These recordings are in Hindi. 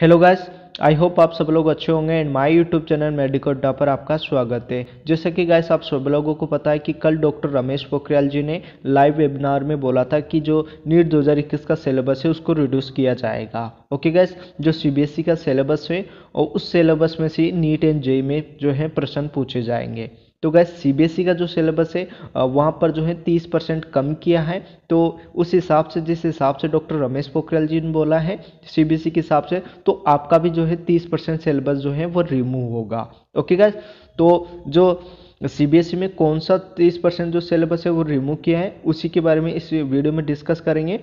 हेलो गाइस आई होप आप सब लोग अच्छे होंगे and my YouTube channel medico Adda पर आपका स्वागत है जैसे कि गाइस आप सब लोगों को पता है कि कल डॉक्टर रमेश पोखरियाल जी ने लाइव वेबिनार में बोला था कि जो नीट 2021 का सिलेबस है उसको रिड्यूस किया जाएगा ओके गैस जो सीबीएसई e का सिलेबस है और उस सिलेबस में से नीट एंड जे में जो है प्रश्न पूछे जाएंगे तो गैस सीबीएसई e का जो सिलेबस है वहाँ पर जो है तीस परसेंट कम किया है तो उस हिसाब से जिस हिसाब से डॉक्टर रमेश पोखरियाल जी ने बोला है सीबीएसई e के हिसाब से तो आपका भी जो है तीस परसेंट सिलेबस जो है वो रिमूव होगा ओके गैस तो जो सी बी एस ई में कौन सा तीस परसेंट जो सिलेबस है वो रिमूव किया है उसी के बारे में इस वीडियो में डिस्कस करेंगे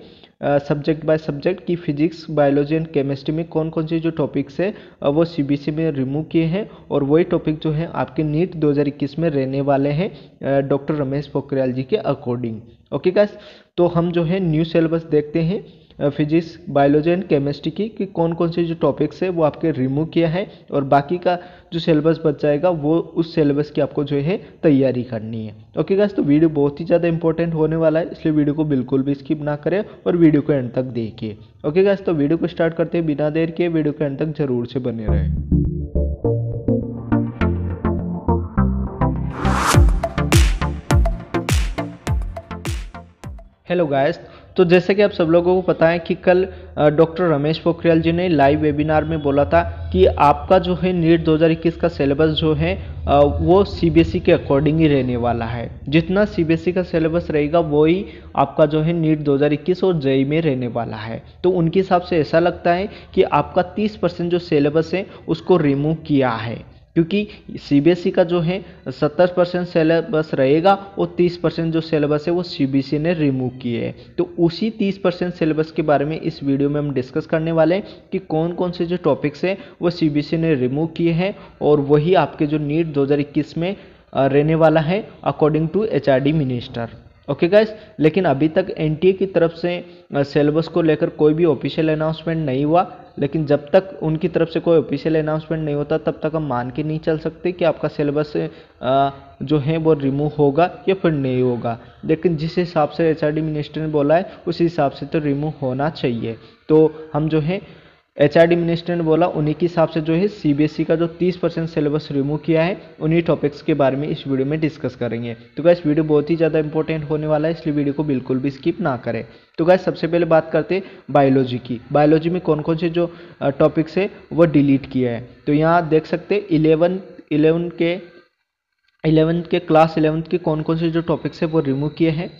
सब्जेक्ट बाय सब्जेक्ट कि फिजिक्स बायोलॉजी एंड केमिस्ट्री में कौन कौन से जो टॉपिक्स है वो सी बी एस ई में रिमूव किए हैं और वही टॉपिक जो है आपके नीट 2021 में रहने वाले हैं डॉक्टर रमेश पोखरियाल जी के अकॉर्डिंग ओके गाइस तो हम जो है न्यू सिलेबस देखते हैं फिजिक्स बायोलॉजी एंड केमिस्ट्री की कि कौन कौन से जो टॉपिक्स है वो आपके रिमूव किया है और बाकी का जो सिलेबस बच जाएगा वो उस सिलेबस की आपको जो है तैयारी करनी है ओके गैस तो वीडियो बहुत ही ज़्यादा इंपॉर्टेंट होने वाला है इसलिए वीडियो को बिल्कुल भी स्किप ना करें और वीडियो को एंड तक देखिए ओके गैस तो वीडियो को स्टार्ट करते हैं बिना देर के वीडियो को एंड तक जरूर से बने रहें हेलो गाइस तो जैसे कि आप सब लोगों को पता है कि कल डॉक्टर रमेश पोखरियाल जी ने लाइव वेबिनार में बोला था कि आपका जो है नीट 2021 का सिलेबस जो है वो सीबीएसई e के अकॉर्डिंग ही रहने वाला है जितना सीबीएसई e का सिलेबस रहेगा वही आपका जो है नीट 2021 और जेई e में रहने वाला है तो उनके हिसाब से ऐसा लगता है कि आपका 30 परसेंट जो सिलेबस है उसको रिमूव किया है क्योंकि सी e का जो है सत्तर परसेंट सेलेबस रहेगा और तीस परसेंट जो सेलेबस है वो सी e ने रिमूव किए हैं तो उसी तीस परसेंट सिलेबस के बारे में इस वीडियो में हम डिस्कस करने वाले हैं कि कौन कौन से जो टॉपिक्स हैं वो सी e ने रिमूव किए हैं और वही आपके जो नीट 2021 में रहने वाला है according to H minister okay guys लेकिन अभी तक एन की तरफ से सिलेबस को लेकर कोई भी ऑफिशियल अनाउंसमेंट नहीं हुआ लेकिन जब तक उनकी तरफ से कोई ऑफिशियल अनाउंसमेंट नहीं होता तब तक हम मान के नहीं चल सकते कि आपका सिलेबस जो है वो रिमूव होगा या फिर नहीं होगा लेकिन जिस हिसाब से एच मिनिस्टर ने बोला है उस हिसाब से तो रिमूव होना चाहिए तो हम जो है एच आर मिनिस्टर ने बोला उन्हीं के हिसाब से जो है सीबीएसई e का जो 30 परसेंट सिलेबस रिमूव किया है उन्हीं टॉपिक्स के बारे में इस वीडियो में डिस्कस करेंगे तो क्या वीडियो बहुत ही ज़्यादा इंपॉर्टेंट होने वाला है इसलिए वीडियो को बिल्कुल भी स्किप ना करें तो क्या सबसे पहले बात करते हैं बायोलॉजी की बायोलॉजी में कौन कौन से जो टॉपिक्स है वो डिलीट किया है तो यहाँ देख सकते इलेवन इलेवन के इलेवंथ के क्लास इलेवंथ के कौन कौन से जो टॉपिक्स है वो रिमूव किए हैं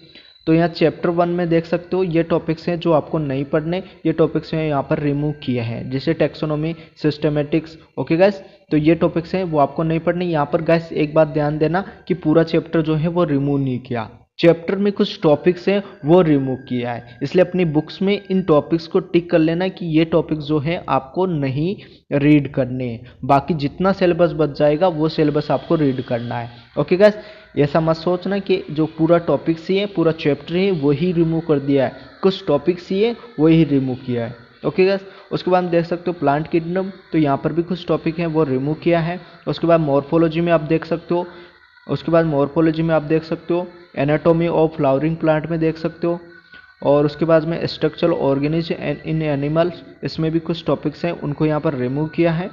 तो यहाँ चैप्टर वन में देख सकते हो ये टॉपिक्स हैं जो आपको नहीं पढ़ने ये टॉपिक्स हैं यहाँ पर रिमूव किए हैं जैसे टेक्सोनोमी सिस्टमेटिक्स ओके गैस तो ये टॉपिक्स हैं वो आपको नहीं पढ़ने यहाँ पर गैस एक बात ध्यान देना कि पूरा चैप्टर जो है वो रिमूव नहीं किया चैप्टर में कुछ टॉपिक्स हैं वो रिमूव किया है इसलिए अपनी बुक्स में इन टॉपिक्स को टिक कर लेना कि ये टॉपिक्स जो है आपको नहीं रीड करने हैं बाकी जितना सिलेबस बच जाएगा वो सिलेबस आपको रीड करना है ओके गैस ऐसा मत सोचना कि जो पूरा टॉपिक सी है पूरा चैप्टर है वही रिमूव कर दिया है कुछ टॉपिक सी है वही रिमूव किया है ओके गैस उसके बाद देख सकते हो प्लांट किंगडम तो यहाँ पर भी कुछ टॉपिक हैं वो रिमूव किया है उसके बाद मॉर्फोलॉजी में आप देख सकते हो उसके बाद मॉर्फोलॉजी में आप देख सकते हो एनाटोमी ऑफ फ्लावरिंग प्लांट में देख सकते हो और उसके बाद में structural organisation and in animals इसमें भी कुछ टॉपिक्स हैं उनको यहाँ पर रिमूव किया है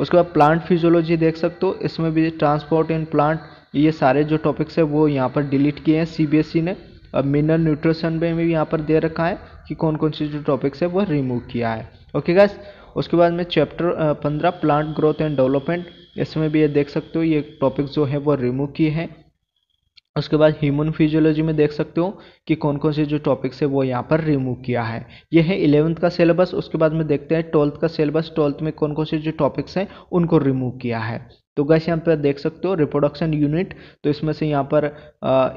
उसके बाद प्लांट फिजियोलॉजी देख सकते हो इसमें भी ट्रांसपोर्ट इन प्लांट ये सारे जो टॉपिक्स है वो यहाँ पर डिलीट किए हैं सीबीएसई e ने और मिनरल न्यूट्रिशन में भी यहाँ पर दे रखा है कि कौन कौन से जो टॉपिक्स है वो रिमूव किया है ओके गैस उसके बाद में चैप्टर पंद्रह प्लांट ग्रोथ एंड डेवलपमेंट इसमें भी ये देख सकते हो ये टॉपिक्स जो है वो रिमूव किए हैं उसके बाद ह्यूमन फिजियोलॉजी में देख सकते हो कि कौन कौन से जो टॉपिक्स है वो यहाँ पर रिमूव किया है ये है इलेवंथ का सिलेबस उसके बाद में देखते हैं ट्वेल्थ का सिलेबस ट्वेल्थ में कौन कौन से जो टॉपिक्स हैं उनको रिमूव किया है तो गैस यहाँ पर देख सकते हो रिप्रोडक्शन यूनिट तो इसमें से यहाँ पर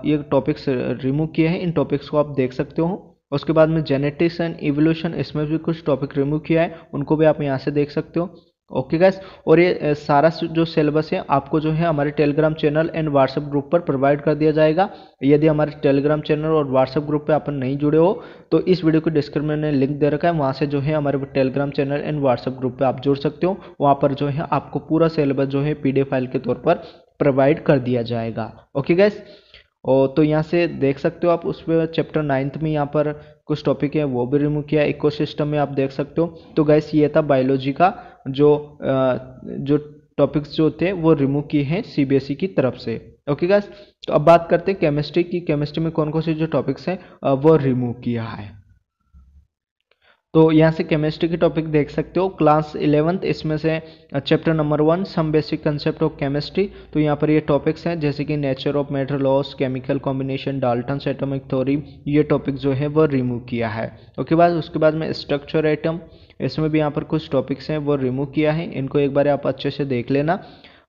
ये टॉपिक्स रिमूव किए हैं इन टॉपिक्स को आप देख सकते हो उसके बाद में जेनेटिक्स एंड इवोल्यूशन इसमें भी कुछ टॉपिक रिमूव किया है उनको भी आप यहाँ से देख सकते हो ओके गैस और ये सारा जो सिलेबस है आपको जो है हमारे Telegram channel and WhatsApp group पर प्रोवाइड कर दिया जाएगा यदि हमारे टेलीग्राम चैनल और व्हाट्सएप ग्रुप पे आप नहीं जुड़े हो तो इस वीडियो के डिस्क्रिप्शन में लिंक दे रखा है वहाँ से जो है हमारे Telegram channel and WhatsApp group पर आप जुड़ सकते हो वहाँ पर जो है आपको पूरा सिलेबस जो है पी फाइल के तौर पर प्रोवाइड कर दिया जाएगा ओके गैस और तो यहाँ से देख सकते हो आप उस पर चैप्टर नाइन्थ में यहाँ पर कुछ टॉपिक है वो भी रिमूव किया इकोसिस्टम में आप देख सकते हो तो गैस ये था बायोलॉजी का जो जो टॉपिक्स जो थे वो रिमूव किए हैं सीबीएसई e की तरफ से ओके गाइस तो अब बात करते हैं केमिस्ट्री की केमिस्ट्री में कौन कौन से जो टॉपिक्स हैं वो रिमूव किया है तो यहाँ से केमिस्ट्री के टॉपिक देख सकते हो क्लास इलेवेंथ इसमें से chapter number one some basic concept of chemistry तो यहाँ पर ये टॉपिक्स हैं जैसे कि nature of matter laws chemical combination Dalton atomic theory ये टॉपिक जो है वो रिमूव किया है ओके बाद उसके बाद में स्ट्रक्चर एटम इसमें भी यहाँ पर कुछ टॉपिक्स हैं वो रिमूव किया है इनको एक बार आप अच्छे से देख लेना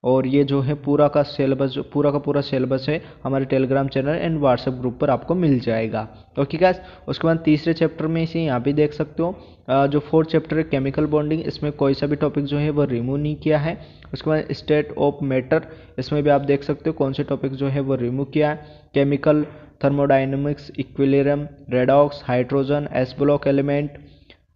और ये जो है पूरा का सिलेबस पूरा का पूरा सिलेबस है हमारे Telegram channel and WhatsApp group पर आपको मिल जाएगा ओके गैस उसके बाद तीसरे चैप्टर में इसे यहाँ भी देख सकते हो जो फोर्थ चैप्टर है केमिकल बॉन्डिंग इसमें कोई सा भी टॉपिक जो है वो रिमूव नहीं किया है उसके बाद स्टेट ऑफ मैटर इसमें भी आप देख सकते हो कौन से टॉपिक जो है वो रिमूव किया है chemical thermodynamics equilibrium redox hydrogen s block element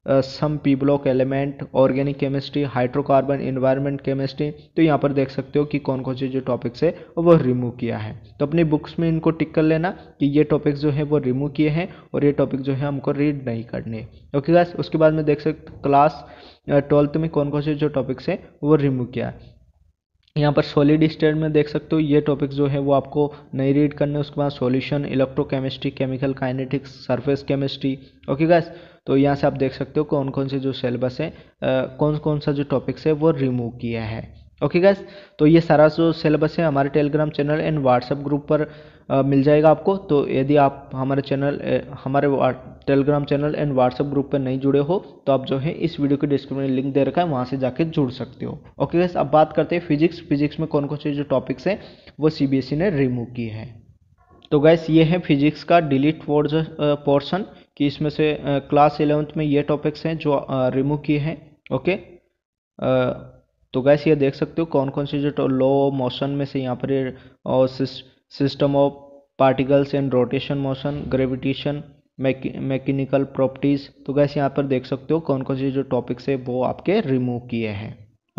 some p block element organic chemistry hydrocarbon environment chemistry तो यहाँ पर देख सकते हो कि कौन कौन से जो टॉपिक्स है वो रिमूव किया है तो अपनी बुक्स में इनको टिक कर लेना कि ये टॉपिक्स जो है वो रिमूव किए हैं और ये टॉपिक जो है हमको रीड नहीं करने ओके गाइस उसके बाद में देख सकते क्लास ट्वेल्थ में कौन कौन से जो टॉपिक्स हैं वो रिमूव किया है यहाँ पर सॉलिड स्टेट में देख सकते हो ये टॉपिक जो है वो आपको नहीं रीड करने उसके बाद solution electrochemistry chemical kinetics surface chemistry okay guys तो यहाँ से आप देख सकते हो कौन कौन से जो सिलेबस है कौन कौन सा जो टॉपिक्स है वो रिमूव किया है ओके गैस तो ये सारा जो सिलेबस है हमारे Telegram channel and WhatsApp group पर मिल जाएगा आपको तो यदि आप हमारे चैनल हमारे Telegram channel and WhatsApp group पर नहीं जुड़े हो तो आप जो है इस वीडियो के डिस्क्रिप्शन में लिंक दे रखा है वहाँ से जाकर जुड़ सकते हो ओके गैस अब बात करते हैं फिजिक्स फिजिक्स में कौन कौन से जो टॉपिक्स हैं वो सी e ने रिमूव की है तो गैस ये है फिजिक्स का डिलीट पोर्सन कि इसमें से क्लास इलेवंथ में ये टॉपिक्स हैं जो रिमूव किए हैं ओके तो गैस ये देख सकते हो कौन कौन से जो लॉ मोशन में से यहाँ पर और system of particles and rotation motion gravitation mechanical properties तो गैस यहाँ पर देख सकते हो कौन कौन से जो टॉपिक्स है वो आपके रिमूव किए हैं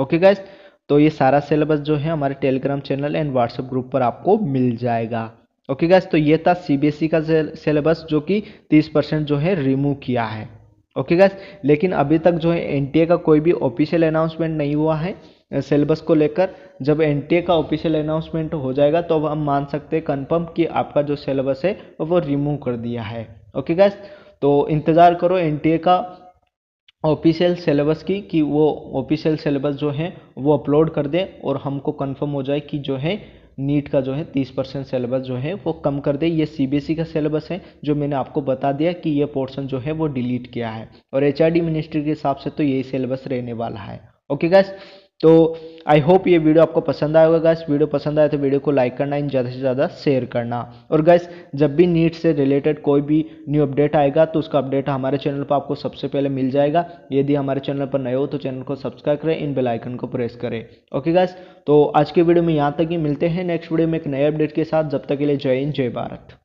ओके गैस तो ये सारा सिलेबस जो है हमारे Telegram channel and WhatsApp group पर आपको मिल जाएगा ओके गैस तो ये था सीबीएसई e का सिलेबस जो कि 30 परसेंट जो है रिमूव किया है ओके गैस लेकिन अभी तक जो है एन का कोई भी ऑफिशियल अनाउंसमेंट नहीं हुआ है सिलेबस को लेकर जब एन का ऑफिशियल अनाउंसमेंट हो जाएगा तो अब हम मान सकते हैं कन्फर्म कि आपका जो सिलेबस है वो रिमूव कर दिया है ओके गैस तो इंतज़ार करो एन का ऑफिशियल सिलेबस की कि वो ऑफिशियल सिलेबस जो है वो अपलोड कर दे और हमको कन्फर्म हो जाए कि जो है नीट का जो है तीस परसेंट सिलेबस जो है वो कम कर दे ये सीबीएसई e का सिलेबस है जो मैंने आपको बता दिया कि ये पोर्शन जो है वो डिलीट किया है और एचआरडी मिनिस्ट्री के हिसाब से तो यही सिलेबस रहने वाला है ओके गैस तो आई होप ये वीडियो आपको पसंद आएगा गैस वीडियो पसंद आए तो वीडियो को लाइक करना इन ज़्यादा से ज़्यादा शेयर करना और गैस जब भी नीट से रिलेटेड कोई भी न्यू अपडेट आएगा तो उसका अपडेट हमारे चैनल पर आपको सबसे पहले मिल जाएगा यदि हमारे चैनल पर नए हो तो चैनल को सब्सक्राइब करें इन बेलाइकन को प्रेस करें ओके गैस तो आज के वीडियो में यहाँ तक ही मिलते हैं नेक्स्ट वीडियो में एक नए अपडेट के साथ जब तक के लिए जय हिंद जय भारत